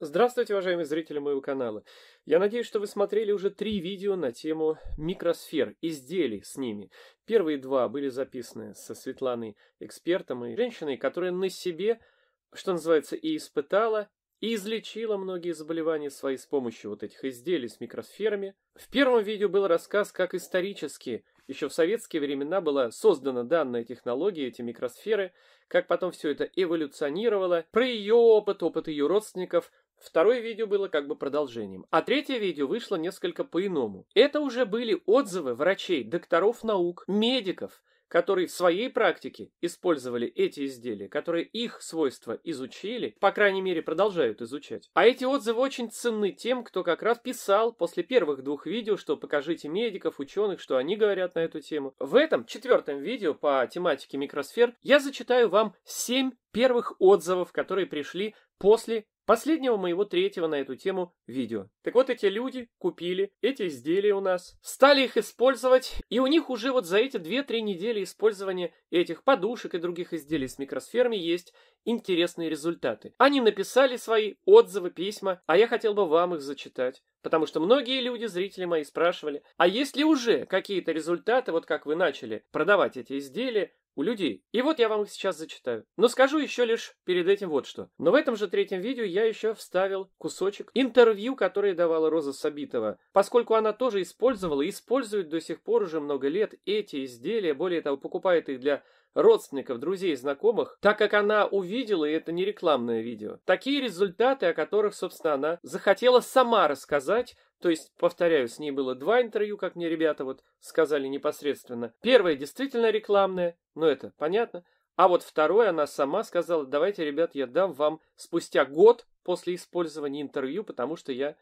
Здравствуйте, уважаемые зрители моего канала. Я надеюсь, что вы смотрели уже три видео на тему микросфер, изделий с ними. Первые два были записаны со Светланой, экспертом и женщиной, которая на себе, что называется, и испытала, и излечила многие заболевания свои с помощью вот этих изделий с микросферами. В первом видео был рассказ, как исторически, еще в советские времена была создана данная технология, эти микросферы, как потом все это эволюционировало, про ее опыт, опыт ее родственников, Второе видео было как бы продолжением. А третье видео вышло несколько по-иному. Это уже были отзывы врачей, докторов наук, медиков, которые в своей практике использовали эти изделия, которые их свойства изучили, по крайней мере, продолжают изучать. А эти отзывы очень ценны тем, кто как раз писал после первых двух видео, что покажите медиков, ученых, что они говорят на эту тему. В этом четвертом видео по тематике микросфер я зачитаю вам семь первых отзывов, которые пришли после Последнего моего третьего на эту тему видео. Так вот, эти люди купили эти изделия у нас, стали их использовать, и у них уже вот за эти 2-3 недели использования этих подушек и других изделий с микросферами есть интересные результаты. Они написали свои отзывы, письма, а я хотел бы вам их зачитать. Потому что многие люди, зрители мои, спрашивали, а есть ли уже какие-то результаты, вот как вы начали продавать эти изделия, у людей. И вот я вам их сейчас зачитаю. Но скажу еще лишь перед этим вот что. Но в этом же третьем видео я еще вставил кусочек интервью, которое давала Роза Сабитова, поскольку она тоже использовала и использует до сих пор уже много лет эти изделия, более того, покупает их для родственников, друзей, знакомых, так как она увидела, и это не рекламное видео, такие результаты, о которых, собственно, она захотела сама рассказать, то есть, повторяю, с ней было два интервью, как мне ребята вот сказали непосредственно. Первое действительно рекламное, но ну это понятно. А вот второе она сама сказала, давайте, ребят, я дам вам спустя год после использования интервью, потому что я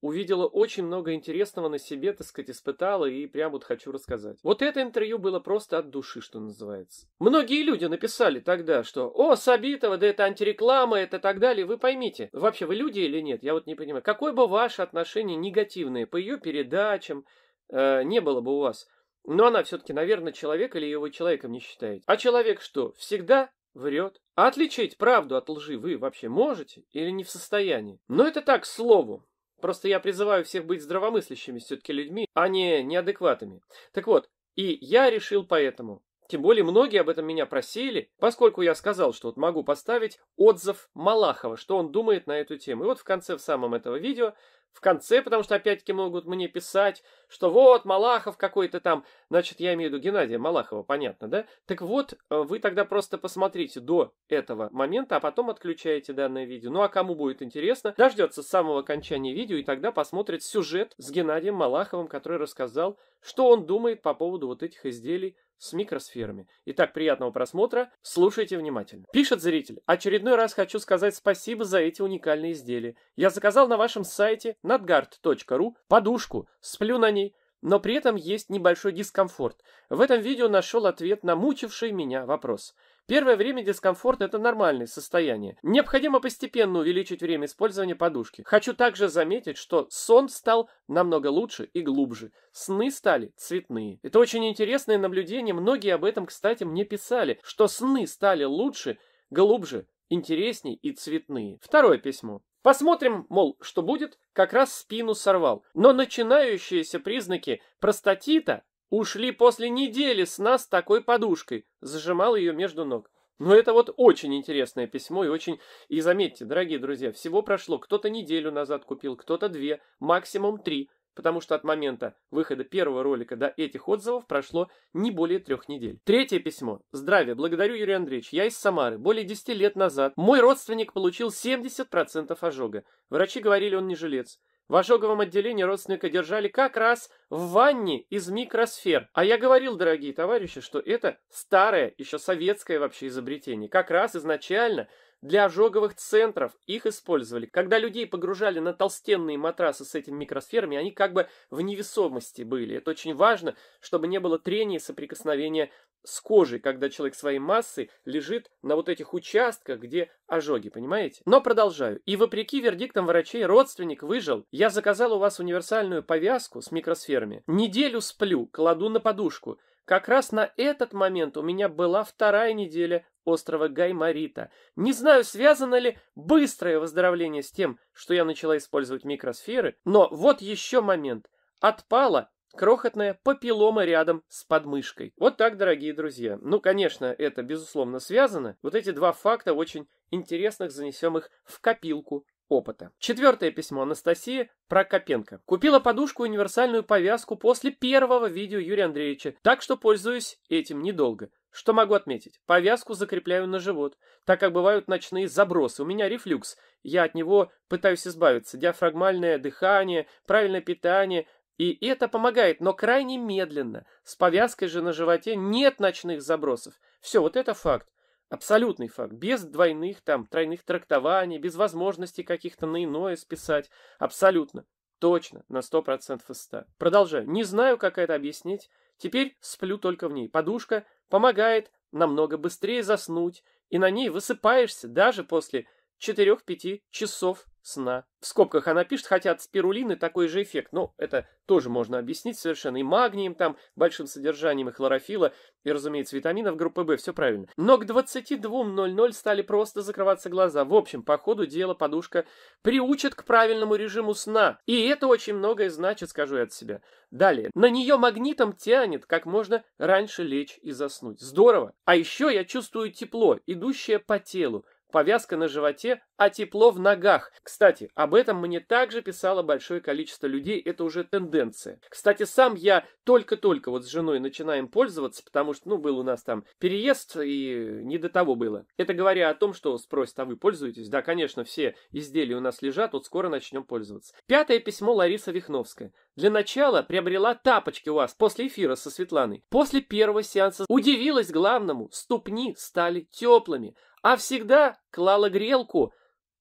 увидела очень много интересного на себе, так сказать, испытала и прям вот хочу рассказать. Вот это интервью было просто от души, что называется. Многие люди написали тогда, что «О, Сабитова, да это антиреклама, это так далее». Вы поймите, вообще вы люди или нет, я вот не понимаю. Какое бы ваше отношение негативное по ее передачам э, не было бы у вас, но она все-таки, наверное, человек или его человеком не считает. А человек что, всегда врет. А отличить правду от лжи вы вообще можете или не в состоянии? Но это так, к слову. Просто я призываю всех быть здравомыслящими все-таки людьми, а не неадекватами. Так вот, и я решил поэтому. Тем более многие об этом меня просили, поскольку я сказал, что вот могу поставить отзыв Малахова, что он думает на эту тему. И вот в конце в самом этого видео в конце, потому что опять-таки могут мне писать, что вот Малахов какой-то там, значит, я имею в виду Геннадия Малахова, понятно, да? Так вот, э, вы тогда просто посмотрите до этого момента, а потом отключаете данное видео. Ну а кому будет интересно, дождется с самого окончания видео и тогда посмотрит сюжет с Геннадием Малаховым, который рассказал, что он думает по поводу вот этих изделий с микросферами. Итак, приятного просмотра, слушайте внимательно. Пишет зритель, очередной раз хочу сказать спасибо за эти уникальные изделия. Я заказал на вашем сайте nadgard.ru подушку, сплю на ней, но при этом есть небольшой дискомфорт. В этом видео нашел ответ на мучивший меня вопрос – Первое время дискомфорт – это нормальное состояние. Необходимо постепенно увеличить время использования подушки. Хочу также заметить, что сон стал намного лучше и глубже. Сны стали цветные. Это очень интересное наблюдение. Многие об этом, кстати, мне писали, что сны стали лучше, глубже, интереснее и цветные. Второе письмо. Посмотрим, мол, что будет, как раз спину сорвал. Но начинающиеся признаки простатита Ушли после недели сна с такой подушкой. Зажимал ее между ног. Но «Ну, это вот очень интересное письмо и очень... И заметьте, дорогие друзья, всего прошло. Кто-то неделю назад купил, кто-то две, максимум три. Потому что от момента выхода первого ролика до этих отзывов прошло не более трех недель. Третье письмо. Здравия, благодарю, Юрий Андреевич. Я из Самары. Более 10 лет назад мой родственник получил 70% ожога. Врачи говорили, он не жилец. В ожоговом отделении родственника держали как раз в ванне из микросфер. А я говорил, дорогие товарищи, что это старое, еще советское вообще изобретение. Как раз изначально для ожоговых центров их использовали. Когда людей погружали на толстенные матрасы с этими микросферами, они как бы в невесомости были. Это очень важно, чтобы не было трения и соприкосновения с кожей, когда человек своей массой лежит на вот этих участках, где ожоги, понимаете? Но продолжаю. И вопреки вердиктам врачей, родственник выжил. Я заказал у вас универсальную повязку с микросферами. Неделю сплю, кладу на подушку. Как раз на этот момент у меня была вторая неделя острова Гаймарита. Не знаю, связано ли быстрое выздоровление с тем, что я начала использовать микросферы, но вот еще момент. Отпала крохотная папиллома рядом с подмышкой. Вот так, дорогие друзья. Ну, конечно, это безусловно связано. Вот эти два факта очень интересных занесем их в копилку опыта. Четвертое письмо Анастасии Прокопенко. Купила подушку универсальную повязку после первого видео Юрия Андреевича, так что пользуюсь этим недолго. Что могу отметить? Повязку закрепляю на живот, так как бывают ночные забросы. У меня рефлюкс, я от него пытаюсь избавиться. Диафрагмальное дыхание, правильное питание, и это помогает, но крайне медленно. С повязкой же на животе нет ночных забросов. Все, вот это факт. Абсолютный факт, без двойных, там, тройных трактований, без возможности каких-то на иное списать. Абсолютно. Точно, на 100% из 100. Продолжаю. Не знаю, как это объяснить. Теперь сплю только в ней. Подушка помогает намного быстрее заснуть, и на ней высыпаешься даже после 4-5 часов сна. В скобках она пишет, хотя от спирулины такой же эффект, но ну, это тоже можно объяснить совершенно. И магнием там, большим содержанием и хлорофила, и, разумеется, витаминов группы В, все правильно. Но к 22.00 стали просто закрываться глаза. В общем, по ходу дела подушка приучит к правильному режиму сна. И это очень многое значит, скажу я от себя. Далее. На нее магнитом тянет как можно раньше лечь и заснуть. Здорово. А еще я чувствую тепло, идущее по телу повязка на животе, а тепло в ногах. Кстати, об этом мне также писало большое количество людей, это уже тенденция. Кстати, сам я только-только вот с женой начинаем пользоваться, потому что, ну, был у нас там переезд, и не до того было. Это говоря о том, что спросят, а вы пользуетесь? Да, конечно, все изделия у нас лежат, вот скоро начнем пользоваться. Пятое письмо Лариса Вихновская. Для начала приобрела тапочки у вас после эфира со Светланой. После первого сеанса удивилась главному, ступни стали теплыми а всегда клала грелку.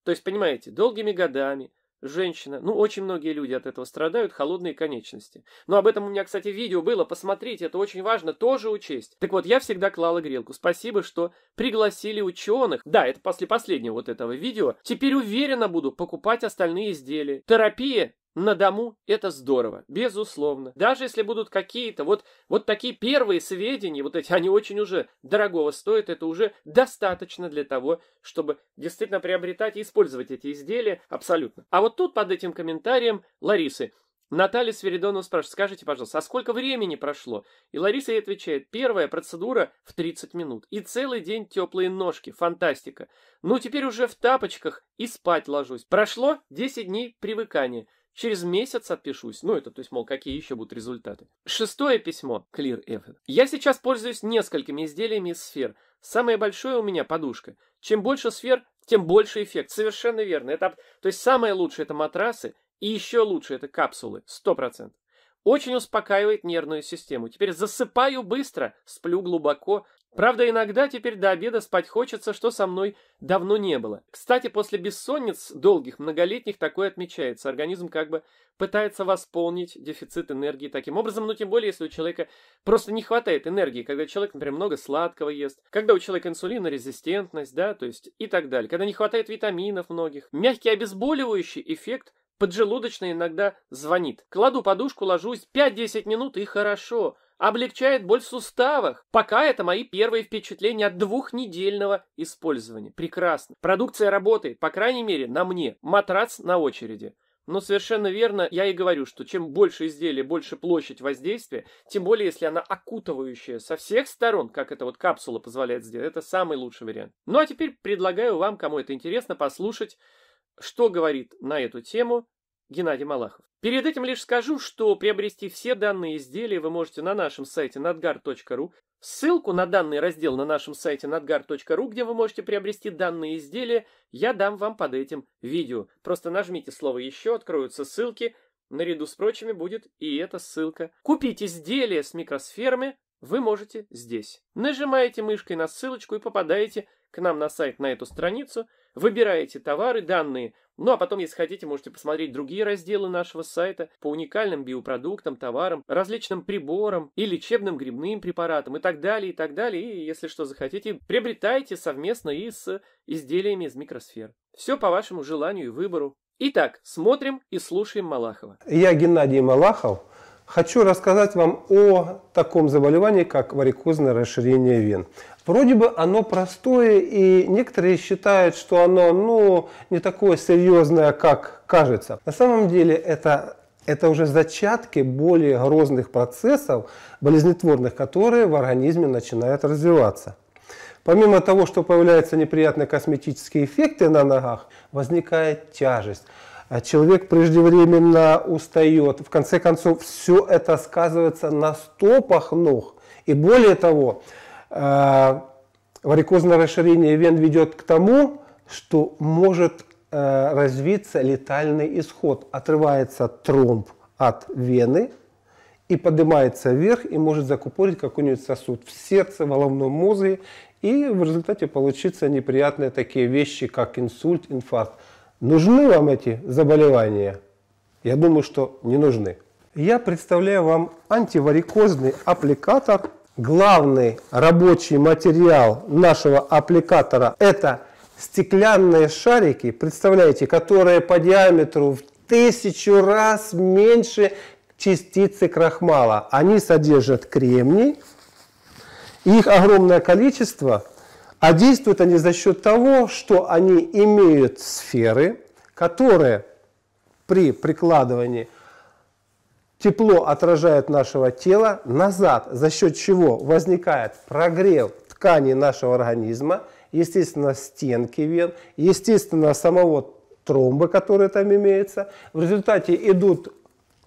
То есть, понимаете, долгими годами женщина, ну, очень многие люди от этого страдают, холодные конечности. Но об этом у меня, кстати, видео было, посмотрите, это очень важно тоже учесть. Так вот, я всегда клала грелку. Спасибо, что пригласили ученых. Да, это после последнего вот этого видео. Теперь уверенно буду покупать остальные изделия. Терапия на дому это здорово, безусловно. Даже если будут какие-то вот, вот такие первые сведения, вот эти, они очень уже дорогого стоят, это уже достаточно для того, чтобы действительно приобретать и использовать эти изделия абсолютно. А вот тут под этим комментарием Ларисы Наталья Сверидонова спрашивает, скажите, пожалуйста, а сколько времени прошло? И Лариса ей отвечает, первая процедура в 30 минут. И целый день теплые ножки, фантастика. Ну, теперь уже в тапочках и спать ложусь. Прошло 10 дней привыкания. Через месяц отпишусь. Ну, это, то есть, мол, какие еще будут результаты. Шестое письмо. Clear Effort. Я сейчас пользуюсь несколькими изделиями из сфер. Самое большое у меня подушка. Чем больше сфер, тем больше эффект. Совершенно верно. Это, то есть, самое лучшее это матрасы, и еще лучше это капсулы. Сто процентов. Очень успокаивает нервную систему. Теперь засыпаю быстро, сплю глубоко, Правда, иногда теперь до обеда спать хочется, что со мной давно не было. Кстати, после бессонниц долгих, многолетних такое отмечается. Организм как бы пытается восполнить дефицит энергии таким образом, но тем более, если у человека просто не хватает энергии, когда человек, например, много сладкого ест, когда у человека инсулинорезистентность, да, то есть и так далее, когда не хватает витаминов многих. Мягкий обезболивающий эффект поджелудочный иногда звонит. Кладу подушку, ложусь 5-10 минут и хорошо облегчает боль в суставах. Пока это мои первые впечатления от двухнедельного использования. Прекрасно. Продукция работает, по крайней мере, на мне. Матрац на очереди. Но совершенно верно, я и говорю, что чем больше изделия, больше площадь воздействия, тем более, если она окутывающая со всех сторон, как эта вот капсула позволяет сделать, это самый лучший вариант. Ну а теперь предлагаю вам, кому это интересно, послушать, что говорит на эту тему Геннадий Малахов. Перед этим лишь скажу, что приобрести все данные изделия вы можете на нашем сайте nadgar.ru. Ссылку на данный раздел на нашем сайте nadgar.ru, где вы можете приобрести данные изделия, я дам вам под этим видео. Просто нажмите слово «Еще», откроются ссылки. Наряду с прочими будет и эта ссылка. Купить изделия с микросферами вы можете здесь. Нажимаете мышкой на ссылочку и попадаете к нам на сайт на эту страницу, выбираете товары, данные ну а потом, если хотите, можете посмотреть другие разделы нашего сайта по уникальным биопродуктам, товарам, различным приборам и лечебным грибным препаратам и так далее, и так далее. И если что захотите, приобретайте совместно и с изделиями из микросфер. Все по вашему желанию и выбору. Итак, смотрим и слушаем Малахова. Я Геннадий Малахов, хочу рассказать вам о таком заболевании, как варикозное расширение вен. Вроде бы оно простое, и некоторые считают, что оно ну, не такое серьезное, как кажется. На самом деле это, это уже зачатки более грозных процессов, болезнетворных, которые в организме начинают развиваться. Помимо того, что появляются неприятные косметические эффекты на ногах, возникает тяжесть. А человек преждевременно устает. В конце концов, все это сказывается на стопах ног. И более того, э, варикозное расширение вен ведет к тому, что может э, развиться летальный исход. Отрывается тромб от вены и поднимается вверх и может закупорить какой-нибудь сосуд в сердце, в головном мозге. И в результате получится неприятные такие вещи, как инсульт, инфаркт. Нужны вам эти заболевания? Я думаю, что не нужны. Я представляю вам антиварикозный аппликатор. Главный рабочий материал нашего аппликатора – это стеклянные шарики, представляете, которые по диаметру в тысячу раз меньше частицы крахмала. Они содержат кремний. Их огромное количество – а действуют они за счет того, что они имеют сферы, которые при прикладывании тепло отражают нашего тела назад, за счет чего возникает прогрев тканей нашего организма, естественно, стенки вен, естественно, самого тромбы, которые там имеются, В результате идут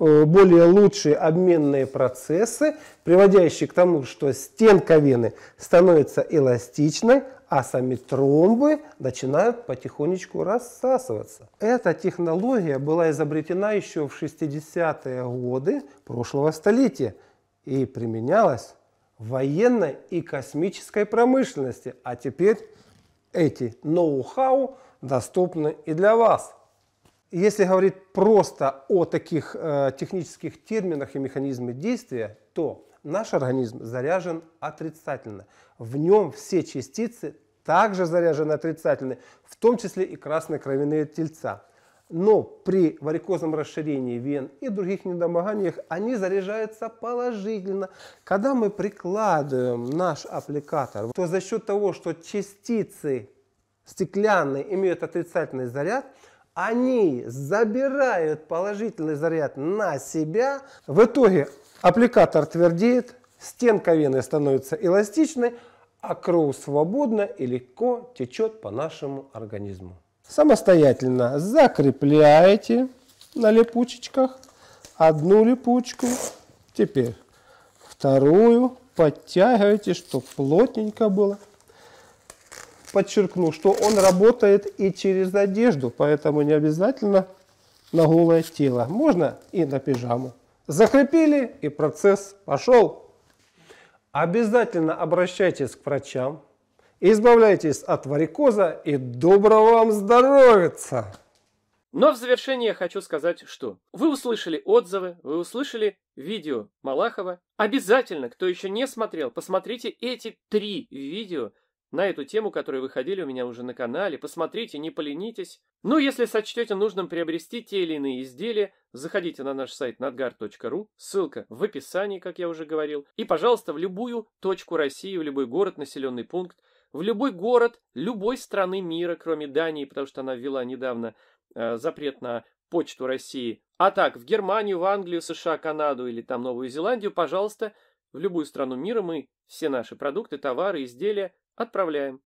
Э, более лучшие обменные процессы, приводящие к тому, что стенка вены становится эластичной, а сами тромбы начинают потихонечку рассасываться. Эта технология была изобретена еще в 60-е годы прошлого столетия и применялась в военной и космической промышленности. А теперь эти ноу-хау доступны и для вас. Если говорить просто о таких э, технических терминах и механизме действия, то наш организм заряжен отрицательно. В нем все частицы также заряжены отрицательно, в том числе и красные кровяные тельца. Но при варикозном расширении вен и других недомоганиях они заряжаются положительно. Когда мы прикладываем наш аппликатор, то за счет того, что частицы стеклянные имеют отрицательный заряд – они забирают положительный заряд на себя. В итоге аппликатор твердеет, стенка вены становится эластичной, а кровь свободно и легко течет по нашему организму. Самостоятельно закрепляете на липучечках одну липучку. Теперь вторую подтягиваете, чтобы плотненько было подчеркну, что он работает и через одежду, поэтому не обязательно на голое тело. Можно и на пижаму. Закрепили, и процесс пошел. Обязательно обращайтесь к врачам, избавляйтесь от варикоза и доброго вам здоровья! Но в завершение хочу сказать, что вы услышали отзывы, вы услышали видео Малахова. Обязательно, кто еще не смотрел, посмотрите эти три видео – на эту тему, которые выходили у меня уже на канале. Посмотрите, не поленитесь. Ну, если сочтете нужным приобрести те или иные изделия, заходите на наш сайт надгар.ру, ссылка в описании, как я уже говорил. И, пожалуйста, в любую точку России, в любой город, населенный пункт, в любой город любой страны мира, кроме Дании, потому что она ввела недавно э, запрет на почту России. А так, в Германию, в Англию, США, Канаду или там Новую Зеландию, пожалуйста, в любую страну мира мы все наши продукты, товары, изделия Отправляем.